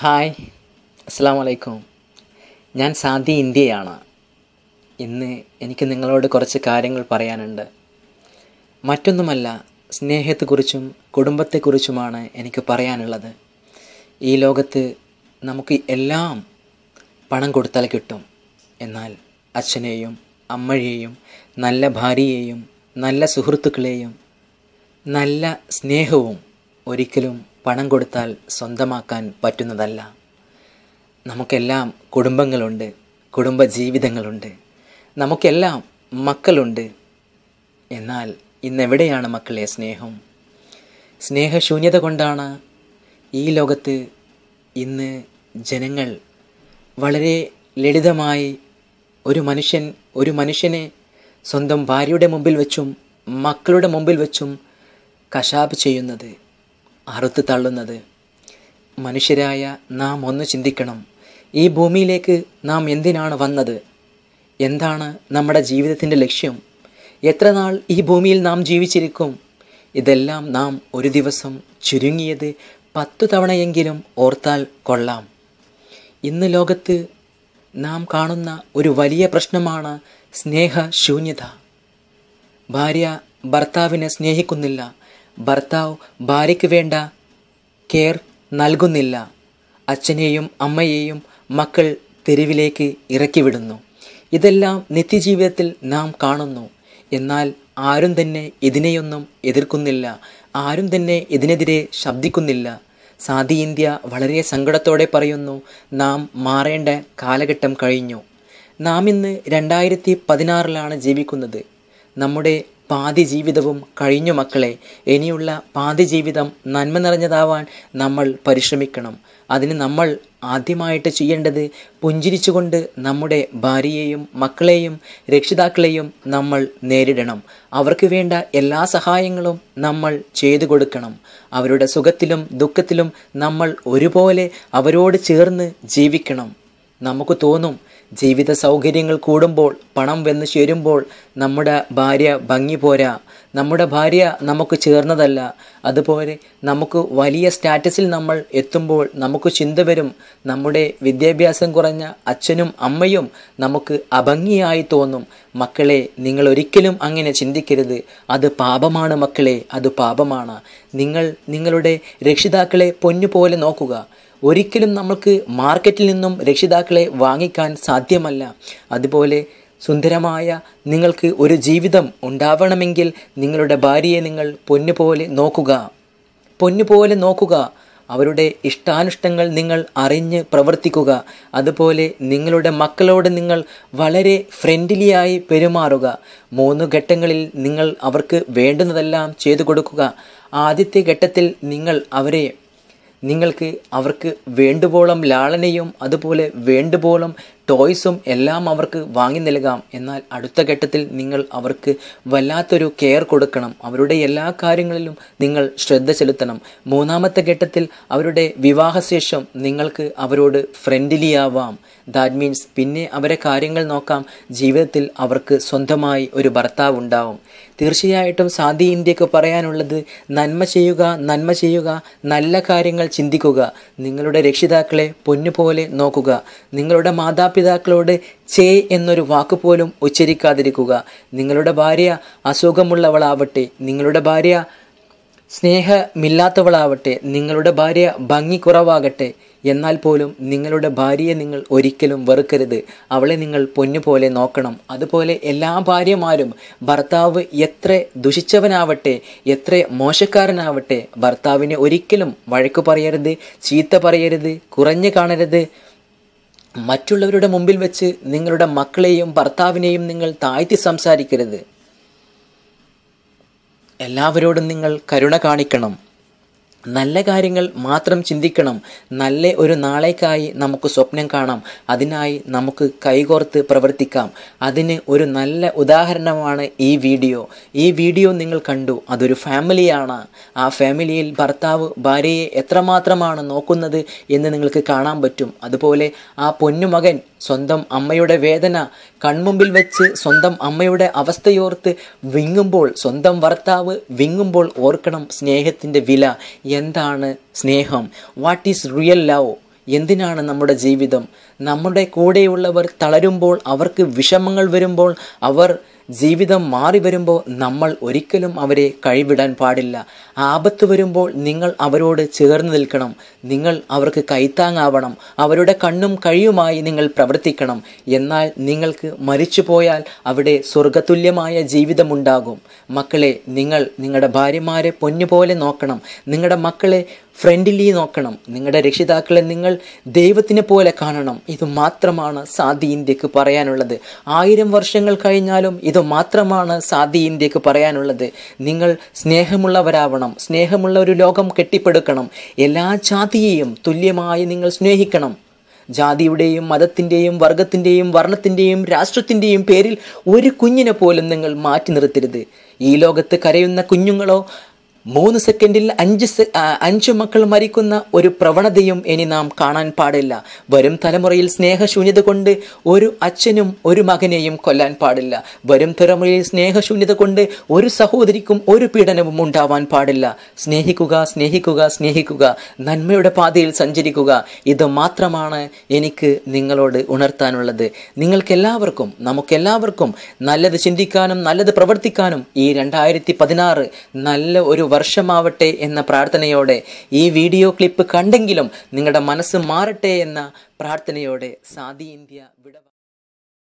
hi അസ്സാം വലൈക്കും ഞാൻ സാദി ഇന്ത്യയാണ് ഇന്ന് എനിക്ക് നിങ്ങളോട് കുറച്ച് കാര്യങ്ങൾ പറയാനുണ്ട് മറ്റൊന്നുമല്ല സ്നേഹത്തെക്കുറിച്ചും കുടുംബത്തെക്കുറിച്ചുമാണ് എനിക്ക് പറയാനുള്ളത് ഈ ലോകത്ത് നമുക്ക് എല്ലാം പണം കൊടുത്താൽ കിട്ടും എന്നാൽ അച്ഛനെയും അമ്മയെയും നല്ല ഭാര്യയെയും നല്ല സുഹൃത്തുക്കളെയും നല്ല സ്നേഹവും ഒരിക്കലും പണം കൊടുത്താൽ സ്വന്തമാക്കാൻ പറ്റുന്നതല്ല നമുക്കെല്ലാം കുടുംബങ്ങളുണ്ട് കുടുംബ ജീവിതങ്ങളുണ്ട് നമുക്കെല്ലാം മക്കളുണ്ട് എന്നാൽ ഇന്നെവിടെയാണ് മക്കളെ സ്നേഹം സ്നേഹശൂന്യത കൊണ്ടാണ് ഈ ലോകത്ത് ഇന്ന് ജനങ്ങൾ വളരെ ലളിതമായി ഒരു മനുഷ്യൻ ഒരു മനുഷ്യനെ സ്വന്തം ഭാര്യയുടെ മുമ്പിൽ വെച്ചും മക്കളുടെ മുമ്പിൽ വെച്ചും കശാപ് ചെയ്യുന്നത് അറുത്ത് തള്ളുന്നത് മനുഷ്യരായ നാം ഒന്ന് ചിന്തിക്കണം ഈ ഭൂമിയിലേക്ക് നാം എന്തിനാണ് വന്നത് എന്താണ് നമ്മുടെ ജീവിതത്തിൻ്റെ ലക്ഷ്യം എത്ര നാൾ ഈ ഭൂമിയിൽ നാം ജീവിച്ചിരിക്കും ഇതെല്ലാം നാം ഒരു ദിവസം ചുരുങ്ങിയത് പത്തു തവണയെങ്കിലും ഓർത്താൽ കൊള്ളാം ഇന്ന് ലോകത്ത് നാം കാണുന്ന ഒരു വലിയ പ്രശ്നമാണ് സ്നേഹശൂന്യത ഭാര്യ ഭർത്താവിനെ സ്നേഹിക്കുന്നില്ല ഭർത്താവ് ഭാര്യയ്ക്ക് വേണ്ട കെയർ നൽകുന്നില്ല അച്ഛനെയും അമ്മയെയും മക്കൾ തെരുവിലേക്ക് ഇറക്കിവിടുന്നു ഇതെല്ലാം നിത്യജീവിതത്തിൽ നാം കാണുന്നു എന്നാൽ ആരും തന്നെ ഇതിനെയൊന്നും എതിർക്കുന്നില്ല ആരും തന്നെ ഇതിനെതിരെ ശബ്ദിക്കുന്നില്ല സാദി ഇന്ത്യ വളരെ സങ്കടത്തോടെ പറയുന്നു നാം മാറേണ്ട കാലഘട്ടം കഴിഞ്ഞു നാം ഇന്ന് രണ്ടായിരത്തി പതിനാറിലാണ് ജീവിക്കുന്നത് നമ്മുടെ പാതി ജീവിതവും കഴിഞ്ഞു മക്കളെ ഇനിയുള്ള പാതി ജീവിതം നന്മ നിറഞ്ഞതാവാൻ നമ്മൾ പരിശ്രമിക്കണം അതിന് നമ്മൾ ആദ്യമായിട്ട് ചെയ്യേണ്ടത് പുഞ്ചിരിച്ചുകൊണ്ട് നമ്മുടെ ഭാര്യയെയും മക്കളെയും രക്ഷിതാക്കളെയും നമ്മൾ നേരിടണം അവർക്ക് വേണ്ട എല്ലാ സഹായങ്ങളും നമ്മൾ ചെയ്തു കൊടുക്കണം അവരുടെ സുഖത്തിലും ദുഃഖത്തിലും നമ്മൾ ഒരുപോലെ അവരോട് ചേർന്ന് ജീവിക്കണം നമുക്ക് തോന്നും ജീവിത സൗകര്യങ്ങൾ കൂടുമ്പോൾ പണം വന്ന് ചേരുമ്പോൾ നമ്മുടെ ഭാര്യ ഭംഗി പോരാ നമ്മുടെ ഭാര്യ നമുക്ക് ചേർന്നതല്ല അതുപോലെ നമുക്ക് വലിയ സ്റ്റാറ്റസിൽ നമ്മൾ എത്തുമ്പോൾ നമുക്ക് ചിന്ത വരും നമ്മുടെ വിദ്യാഭ്യാസം കുറഞ്ഞ അച്ഛനും അമ്മയും നമുക്ക് അഭംഗിയായി തോന്നും മക്കളെ നിങ്ങൾ ഒരിക്കലും അങ്ങനെ ചിന്തിക്കരുത് അത് പാപമാണ് മക്കളെ അത് പാപമാണ് നിങ്ങൾ നിങ്ങളുടെ രക്ഷിതാക്കളെ പൊന്നുപോലെ നോക്കുക ഒരിക്കലും നമ്മൾക്ക് മാർക്കറ്റിൽ നിന്നും രക്ഷിതാക്കളെ വാങ്ങിക്കാൻ സാധ്യമല്ല അതുപോലെ സുന്ദരമായ നിങ്ങൾക്ക് ഒരു ജീവിതം ഉണ്ടാവണമെങ്കിൽ നിങ്ങളുടെ ഭാര്യയെ നിങ്ങൾ പൊന്നുപോലെ നോക്കുക പൊന്നുപോലെ നോക്കുക അവരുടെ ഇഷ്ടാനുഷ്ടങ്ങൾ നിങ്ങൾ അറിഞ്ഞ് പ്രവർത്തിക്കുക അതുപോലെ നിങ്ങളുടെ മക്കളോട് നിങ്ങൾ വളരെ ഫ്രണ്ട്ലിയായി പെരുമാറുക മൂന്ന് ഘട്ടങ്ങളിൽ നിങ്ങൾ അവർക്ക് വേണ്ടുന്നതെല്ലാം ചെയ്തു കൊടുക്കുക ആദ്യത്തെ ഘട്ടത്തിൽ നിങ്ങൾ അവരെ നിങ്ങൾക്ക് അവർക്ക് വേണ്ടുപോളം ലാളനയും അതുപോലെ വേണ്ടുപോളം ടോയ്സും എല്ലാം അവർക്ക് വാങ്ങി നൽകാം എന്നാൽ അടുത്ത ഘട്ടത്തിൽ നിങ്ങൾ അവർക്ക് വല്ലാത്തൊരു കെയർ കൊടുക്കണം അവരുടെ എല്ലാ കാര്യങ്ങളിലും നിങ്ങൾ ശ്രദ്ധ ചെലുത്തണം മൂന്നാമത്തെ ഘട്ടത്തിൽ അവരുടെ വിവാഹശേഷം നിങ്ങൾക്ക് അവരോട് ഫ്രണ്ട്ലി ആവാം ദാറ്റ് മീൻസ് പിന്നെ അവരെ കാര്യങ്ങൾ നോക്കാം ജീവിതത്തിൽ അവർക്ക് സ്വന്തമായി ഒരു ഭർത്താവ് ഉണ്ടാവും തീർച്ചയായിട്ടും സാദി ഇന്ത്യക്ക് പറയാനുള്ളത് നന്മ ചെയ്യുക നന്മ ചെയ്യുക നല്ല കാര്യങ്ങൾ ചിന്തിക്കുക നിങ്ങളുടെ രക്ഷിതാക്കളെ പൊന്നുപോലെ നോക്കുക നിങ്ങളുടെ മാതാപിതാക്കൾ മാതാപിതാക്കളോട് ചേ എന്നൊരു വാക്ക് പോലും ഉച്ചരിക്കാതിരിക്കുക നിങ്ങളുടെ ഭാര്യ അസുഖമുള്ളവളാവട്ടെ നിങ്ങളുടെ ഭാര്യ സ്നേഹമില്ലാത്തവളാവട്ടെ നിങ്ങളുടെ ഭാര്യ ഭംഗി കുറവാകട്ടെ എന്നാൽ പോലും നിങ്ങളുടെ ഭാര്യയെ നിങ്ങൾ ഒരിക്കലും വെറുക്കരുത് അവളെ നിങ്ങൾ പൊന്നുപോലെ നോക്കണം അതുപോലെ എല്ലാ ഭാര്യമാരും ഭർത്താവ് എത്ര ദുഷിച്ചവനാവട്ടെ എത്ര മോശക്കാരനാവട്ടെ ഭർത്താവിനെ ഒരിക്കലും വഴക്കു പറയരുത് ചീത്ത പറയരുത് കുറഞ്ഞു കാണരുത് മറ്റുള്ളവരുടെ മുമ്പിൽ വെച്ച് നിങ്ങളുടെ മക്കളെയും ഭർത്താവിനെയും നിങ്ങൾ താഴ്ത്തി സംസാരിക്കരുത് എല്ലാവരോടും നിങ്ങൾ കരുണ കാണിക്കണം നല്ല കാര്യങ്ങൾ മാത്രം ചിന്തിക്കണം നല്ല ഒരു നാളേക്കായി നമുക്ക് സ്വപ്നം കാണാം അതിനായി നമുക്ക് കൈകോർത്ത് പ്രവർത്തിക്കാം അതിന് ഒരു നല്ല ഉദാഹരണമാണ് ഈ വീഡിയോ ഈ വീഡിയോ നിങ്ങൾ കണ്ടു അതൊരു ഫാമിലിയാണ് ആ ഫാമിലിയിൽ ഭർത്താവ് ഭാര്യയെ എത്രമാത്രമാണ് നോക്കുന്നത് എന്ന് നിങ്ങൾക്ക് കാണാൻ പറ്റും അതുപോലെ ആ പൊന്നുമകൻ സ്വന്തം അമ്മയുടെ വേദന കൺമുമ്പിൽ വെച്ച് സ്വന്തം അമ്മയുടെ അവസ്ഥയോർത്ത് വിങ്ങുമ്പോൾ സ്വന്തം ഭർത്താവ് വിങ്ങുമ്പോൾ ഓർക്കണം സ്നേഹത്തിൻ്റെ വില എന്താണ് സ്നേഹം വാട്ട് ഈസ് റിയൽ ലവ് എന്തിനാണ് നമ്മുടെ ജീവിതം നമ്മുടെ കൂടെയുള്ളവർ തളരുമ്പോൾ അവർക്ക് വിഷമങ്ങൾ വരുമ്പോൾ അവർ ജീവിതം മാറി വരുമ്പോൾ നമ്മൾ ഒരിക്കലും അവരെ കൈവിടാൻ പാടില്ല ആപത്ത് വരുമ്പോൾ നിങ്ങൾ അവരോട് ചേർന്ന് നിൽക്കണം നിങ്ങൾ അവർക്ക് കൈത്താങ്ങാവണം അവരുടെ കണ്ണും കഴിയുമായി നിങ്ങൾ പ്രവർത്തിക്കണം എന്നാൽ നിങ്ങൾക്ക് മരിച്ചു പോയാൽ അവിടെ സ്വർഗതുല്യമായ ജീവിതമുണ്ടാകും മക്കളെ നിങ്ങൾ നിങ്ങളുടെ ഭാര്യമാരെ പൊന്നുപോലെ നോക്കണം നിങ്ങളുടെ മക്കളെ ഫ്രണ്ട്ലി നോക്കണം നിങ്ങളുടെ രക്ഷിതാക്കളെ നിങ്ങൾ ദൈവത്തിനെ പോലെ കാണണം ഇത് മാത്രമാണ് സാദി ഇന്ത്യക്ക് പറയാനുള്ളത് ആയിരം വർഷങ്ങൾ കഴിഞ്ഞാലും ഇത് ഇത് മാത്രമാണ് ഇന്ത്യക്ക് പറയാനുള്ളത് നിങ്ങൾ സ്നേഹമുള്ളവരാവണം സ്നേഹമുള്ള ഒരു ലോകം കെട്ടിപ്പടുക്കണം എല്ലാ ജാതിയെയും തുല്യമായി നിങ്ങൾ സ്നേഹിക്കണം ജാതിയുടെയും മതത്തിൻ്റെയും വർഗത്തിൻ്റെയും വർണ്ണത്തിൻ്റെയും രാഷ്ട്രത്തിൻ്റെയും പേരിൽ ഒരു കുഞ്ഞിനെ പോലും നിങ്ങൾ മാറ്റി നിർത്തരുത് ഈ ലോകത്ത് കരയുന്ന കുഞ്ഞുങ്ങളോ മൂന്ന് സെക്കൻഡിൽ അഞ്ച് അഞ്ച് മക്കൾ മരിക്കുന്ന ഒരു പ്രവണതയും ഇനി നാം കാണാൻ പാടില്ല വരും തലമുറയിൽ സ്നേഹശൂന്യത കൊണ്ട് ഒരു അച്ഛനും ഒരു മകനെയും കൊല്ലാൻ പാടില്ല വരും തലമുറയിൽ സ്നേഹശൂന്യത കൊണ്ട് ഒരു സഹോദരിക്കും ഒരു പീഡനവും ഉണ്ടാവാൻ പാടില്ല സ്നേഹിക്കുക സ്നേഹിക്കുക സ്നേഹിക്കുക നന്മയുടെ പാതയിൽ സഞ്ചരിക്കുക ഇത് മാത്രമാണ് എനിക്ക് നിങ്ങളോട് ഉണർത്താനുള്ളത് നിങ്ങൾക്കെല്ലാവർക്കും നമുക്കെല്ലാവർക്കും നല്ലത് ചിന്തിക്കാനും നല്ലത് പ്രവർത്തിക്കാനും ഈ രണ്ടായിരത്തി പതിനാറ് നല്ല ഒരു വർഷമാവട്ടെ എന്ന പ്രാർത്ഥനയോടെ ഈ വീഡിയോ ക്ലിപ്പ് കണ്ടെങ്കിലും നിങ്ങളുടെ മനസ്സ് മാറട്ടെ എന്ന പ്രാർത്ഥനയോടെ സാദി ഇന്ത്യ വിട